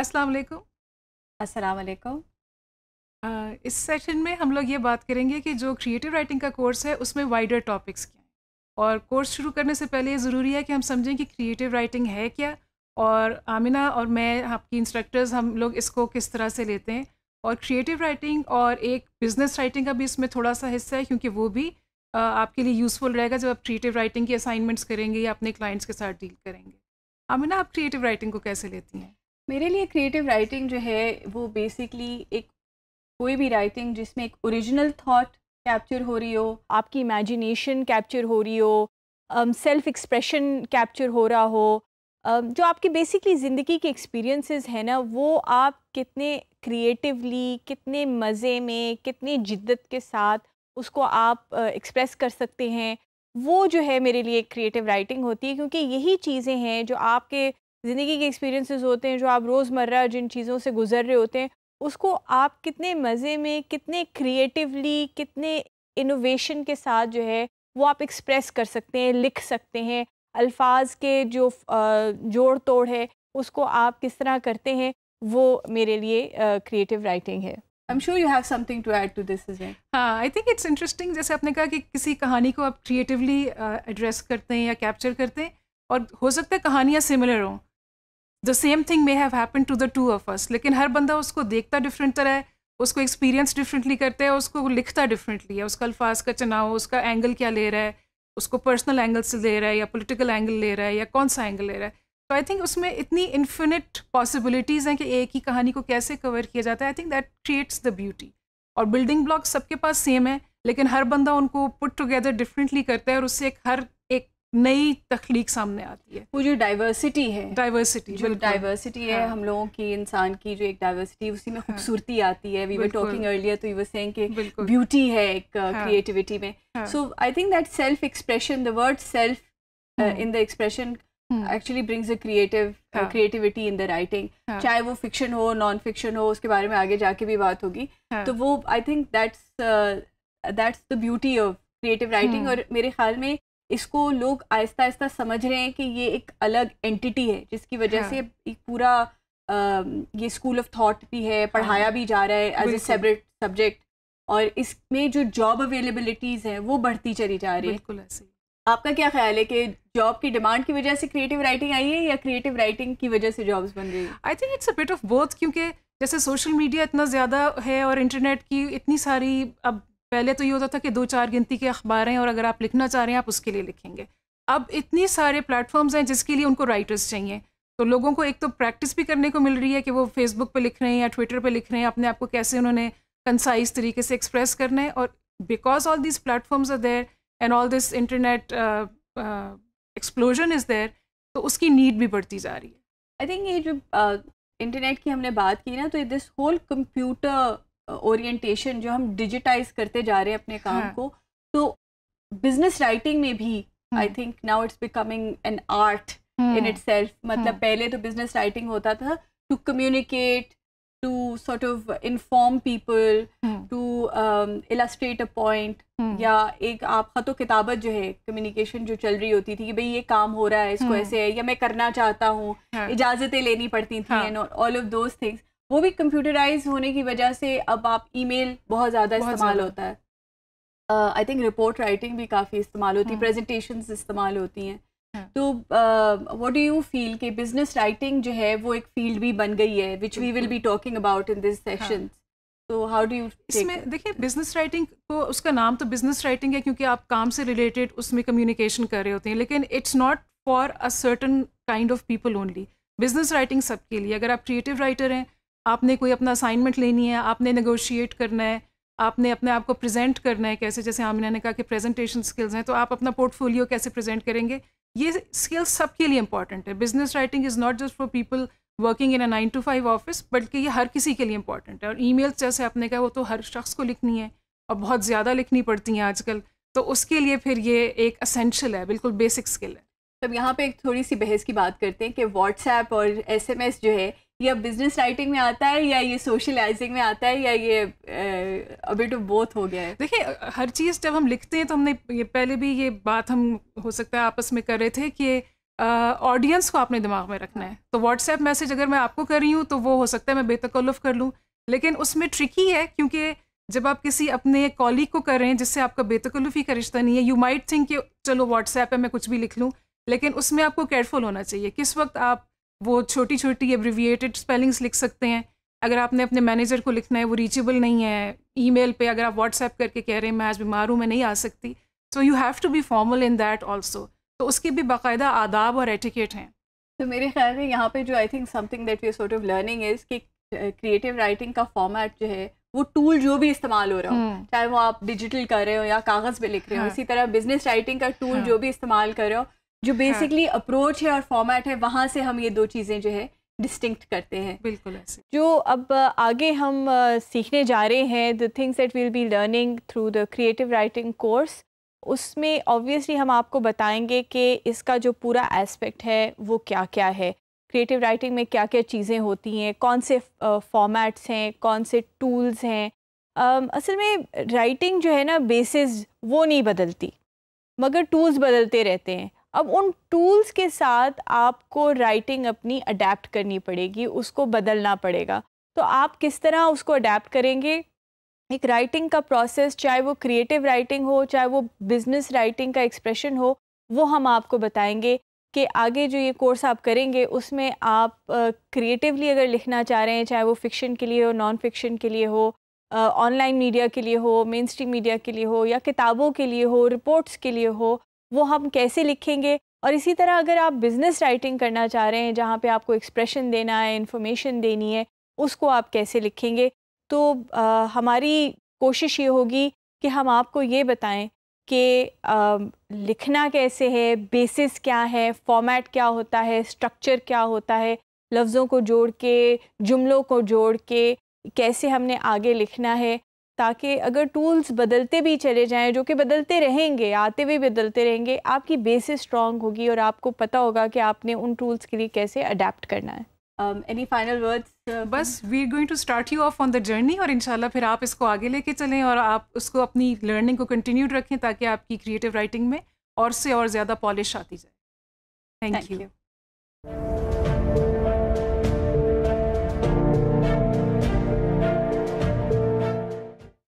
अस्सलाम वालेकुम अस्सलाम वालेकुम इस सेशन में हम लोग ये बात करेंगे कि जो क्रिएटिव राइटिंग का कोर्स है उसमें वाइडर टॉपिक्स क्या हैं और कोर्स शुरू करने से पहले ये ज़रूरी है कि हम समझें कि क्रिएटिव राइटिंग है क्या और आमिना और मैं आपकी इंस्ट्रक्टर्स हम लोग इसको किस तरह से लेते हैं और क्रिएटिव राइटिंग और एक बिज़नेस राइटिंग का भी इसमें थोड़ा सा हिस्सा है क्योंकि वो भी आपके लिए यूज़फुल रहेगा जब आप क्रिएटिव राइटिंग की असाइनमेंट्स करेंगे या अपने क्लाइंट्स के साथ डील करेंगे आमिना आप क्रिएटिव राइटिंग को कैसे लेती हैं मेरे लिए क्रिएटिव राइटिंग जो है वो बेसिकली एक कोई भी राइटिंग जिसमें एक ओरिजिनल थॉट कैप्चर हो रही हो आपकी इमेजिनेशन कैप्चर हो रही हो सेल्फ एक्सप्रेशन कैप्चर हो रहा हो um, जो आपके बेसिकली ज़िंदगी के एक्सपीरियंसेस है ना वो आप कितने क्रिएटिवली कितने मज़े में कितने जिद्दत के साथ उसको आप एक्सप्रेस uh, कर सकते हैं वो जो है मेरे लिए क्रिएटिव राइटिंग होती है क्योंकि यही चीज़ें हैं जो आपके ज़िंदगी के एक्सपीरियंसेस होते हैं जो आप रोज़मर्रा जिन चीज़ों से गुजर रहे होते हैं उसको आप कितने मज़े में कितने क्रिएटिवली कितने इनोवेशन के साथ जो है वो आप एक्सप्रेस कर सकते हैं लिख सकते हैं अल्फाज के जो जोड़ तोड़ है उसको आप किस तरह करते हैं वो मेरे लिए क्रिएटिव राइटिंग है I'm sure you have something to add to this as well. हाँ आई थिंक इट्स इंटरेस्टिंग जैसे आपने कहा कि किसी कहानी को आप क्रिएटिवली एड्रेस uh, करते हैं या कैप्चर करते हैं और हो सकता है कहानियाँ सिमिलर हों the same thing may have happen to the two of us लेकिन हर बंदा उसको देखता डिफरेंट तरह है उसको एक्सपीरियंस डिफरेंटली करते हैं उसको लिखता डिफरेंटली है उसका अल्फाज का चुनाव उसका एंगल क्या ले रहा है उसको पर्सनल एंगल से ले रहा है या पोलिटिकल एंगल ले रहा है या कौन सा एंगल ले रहा है तो आई थिंक उसमें इतनी इन्फिनिट पॉसिबिलिटीज़ हैं कि एक ही कहानी को कैसे कवर किया जाता है I think that creates the beauty और बिल्डिंग ब्लॉक सबके पास सेम है लेकिन हर बंदा उनको पुट टुगेदर डिफरेंटली करता है और उससे एक हर नई तख्लीक सामने आती है वो जो डाइवर्सिटी है डाइवर्सिटी जो डाइवर्सिटी है हाँ। हम लोगों की इंसान की जो एक डाइवर्सिटी उसी में हाँ। खूबसूरती आती है वी वर टॉकिंग अर्लियर तो यू वर सेइंग कि ब्यूटी है एक क्रिएटिविटी uh, हाँ। में so I think that self expression the word self in the expression actually brings a creative creativity in the writing चाहे वो फिक्शन हो non fiction हो उसके बारे में आगे जाके भी बात होगी तो वो I think that's that's the beauty of creative writing और मेरे ख्याल में इसको लोग आहिस्ता आहिस्ता समझ रहे हैं कि ये एक अलग एंटिटी है जिसकी वजह हाँ. से पूरा आ, ये स्कूल ऑफ थॉट भी है हाँ। पढ़ाया हाँ. भी जा रहा है एज ए सेपरेट सब्जेक्ट और इसमें जो जॉब अवेलेबिलिटीज़ है वो बढ़ती चली जा रही है बिल्कुल ऐसे आपका क्या ख्याल है कि जॉब की डिमांड की वजह से क्रिएटिव राइटिंग आई है या क्रिएटिव राइटिंग की वजह से जॉब्स बन रही है I think it's a bit of both क्योंकि जैसे सोशल मीडिया इतना ज़्यादा है और इंटरनेट की इतनी सारी अब पहले तो ये होता था कि दो चार गिनती के अखबार हैं और अगर आप लिखना चाह रहे हैं आप उसके लिए लिखेंगे अब इतनी सारे प्लेटफॉर्म्स हैं जिसके लिए उनको राइटर्स चाहिए तो लोगों को एक तो प्रैक्टिस भी करने को मिल रही है कि वो फेसबुक पर लिख रहे हैं या ट्विटर पर लिख रहे हैं अपने आप को कैसे उन्होंने कंसाइज तरीके से एक्सप्रेस करना है और because all this platforms are there and all this internet explosion is there तो उसकी नीड भी बढ़ती जा रही है आई थिंक ये जो इंटरनेट uh, की हमने बात की ना तो दिस होल कंप्यूटर ओरिएंटेशन जो हम डिजिटाइज करते जा रहे हैं अपने काम हाँ. को तो बिजनेस राइटिंग में भी I think now it's becoming an art in it मतलब हुँ. पहले तो बिजनेस राइटिंग होता था to communicate to sort of inform people to illustrate a point या एक आप खतो किताबत जो है कम्युनिकेशन जो चल रही होती थी कि भाई ये काम हो रहा है इसको hmm. ऐसे है या मैं करना चाहता हूँ हाँ। इजाज़तें लेनी पड़ती थी and all of those things वो भी कंप्यूटराइज होने की वजह से अब आप ईमेल बहुत ज़्यादा इस्तेमाल होता है आई थिंक रिपोर्ट राइटिंग भी काफ़ी इस्तेमाल होती है प्रेजेंटेशन हम्म। इस्तेमाल होती हैं हम्म। तो वॉट डू यू फील कि बिजनेस राइटिंग जो है वो एक फील्ड भी बन गई है which we will be talking about in this session तो हाउ डू यू इसमें देखिए बिजनेस राइटिंग को उसका नाम तो बिजनेस राइटिंग है क्योंकि आप काम से रिलेटेड उसमें कम्युनिकेशन कर रहे होते हैं लेकिन it's not for a certain kind of people only business writing सबके लिए अगर आप क्रिएटिव राइटर हैं आपने कोई अपना असाइनमेंट लेनी है आपने नेगोशिएट करना है आपने अपने आप को प्रेजेंट करना है कैसे जैसे आमिना ने कहा कि प्रेजेंटेशन स्किल्स हैं तो आप अपना पोर्टफोलियो कैसे प्रेजेंट करेंगे ये स्किल्स सबके लिए इंपॉर्टेंट है business writing is not just for people working in a nine to five office बल्कि ये हर किसी के लिए इंपॉर्टेंट है और ई जैसे आपने कहा वो तो हर शख्स को लिखनी है और बहुत ज़्यादा लिखनी पड़ती हैं आजकल तो उसके लिए फिर ये एक असेंशल है बिल्कुल बेसिक स्किल है तब यहाँ पे एक थोड़ी सी बहस की बात करते हैं कि व्हाट्सएप और एसएमएस जो है या बिजनेस राइटिंग में आता है या ये सोशलाइजिंग में आता है या ये अभी बिट तो बोथ हो गया है देखिए हर चीज़ जब हम लिखते हैं तो हमने ये पहले भी ये बात हम हो सकता है आपस में कर रहे थे कि ऑडियंस uh, को आपने दिमाग में रखना है तो व्हाट्सएप मैसेज अगर मैं आपको कर रही हूँ तो वो हो सकता है मैं बेतकल्लफ कर लूँ लेकिन उसमें ट्रिकी है क्योंकि जब आप किसी अपने कॉलीग को कर रहे हैं जिससे आपका बेतकल्लुफी का रिश्ता नहीं है यू माइट थिंक कि चलो व्हाट्सएप है मैं कुछ भी लिख लूँ लेकिन उसमें आपको केयरफुल होना चाहिए किस वक्त आप वो छोटी छोटी एब्रिविएटेड स्पेलिंग्स लिख सकते हैं अगर आपने अपने मैनेजर को लिखना है वो रीचेबल नहीं है मेल पर अगर आप व्हाट्सएप करके कह रहे हैं मैं आज बीमार हूँ मैं नहीं आ सकती so you have to be formal in that also तो उसके भी बाकायदा आदाब और एटिकेट हैं तो मेरे ख्याल में यहाँ पे जो I think something that we sort of learning is कि क्रिएटिव राइटिंग का फॉर्मेट जो है वो टूल जो भी इस्तेमाल हो रहा हो हम्म। चाहे वो आप डिजिटल कर रहे हो या कागज़ पे लिख रहे हो हाँ। इसी तरह बिजनेस राइटिंग का टूल हाँ। जो भी इस्तेमाल कर रहे हो जो बेसिकली हाँ। अप्रोच है और फॉर्मेट है वहाँ से हम ये दो चीज़ें जो है डिस्टिंक्ट करते हैं बिल्कुल ऐसे जो अब आगे हम सीखने जा रहे हैं the things that will be learning through the creative writing course उसमें ऑब्वियसली हम आपको बताएंगे कि इसका जो पूरा एस्पेक्ट है वो क्या क्या है क्रिएटिव राइटिंग में क्या क्या चीज़ें होती हैं कौन से फॉर्मेट्स हैं कौन से टूल्स हैं असल में राइटिंग जो है ना बेसिस वो नहीं बदलती मगर टूल्स बदलते रहते हैं अब उन टूल्स के साथ आपको राइटिंग अपनी अडेप्ट करनी पड़ेगी उसको बदलना पड़ेगा तो आप किस तरह उसको अडेप्ट करेंगे एक राइटिंग का प्रोसेस चाहे वो क्रिएटिव राइटिंग हो चाहे वो बिजनेस राइटिंग का एक्सप्रेशन हो वो हम आपको बताएंगे कि आगे जो ये कोर्स आप करेंगे उसमें आप क्रिएटिवली अगर लिखना चाह रहे हैं चाहे वो फिक्शन के लिए हो नॉन फिक्शन के लिए हो ऑनलाइन मीडिया के लिए हो मेन स्ट्रीम मीडिया के लिए हो या किताबों के लिए हो रिपोर्ट्स के लिए हो वो हम कैसे लिखेंगे और इसी तरह अगर आप बिज़नेस राइटिंग करना चाह रहे हैं जहाँ पे आपको एक्सप्रेशन देना है इन्फॉर्मेशन देनी है उसको आप कैसे लिखेंगे तो आ, हमारी कोशिश ये होगी कि हम आपको ये बताएं कि आ, लिखना कैसे है बेसिस क्या है फॉर्मेट क्या होता है स्ट्रक्चर क्या होता है लफ्ज़ों को जोड़ के जुमलों को जोड़ के कैसे हमने आगे लिखना है ताकि अगर टूल्स बदलते भी चले जाएं जो कि बदलते रहेंगे आते भी बदलते रहेंगे आपकी बेसिस स्ट्रॉन्ग होगी और आपको पता होगा कि आपने उन टूल्स के लिए कैसे अडेप्ट करना है एनी फाइनल वर्ड्स बस we are going to start you off on the journey और इंशाल्लाह फिर आप इसको आगे लेके चलें और आप उसको अपनी लर्निंग को कंटिन्यू रखें ताकि आपकी क्रिएटिव राइटिंग में और से और ज़्यादा पॉलिश आती जाए थैंक यू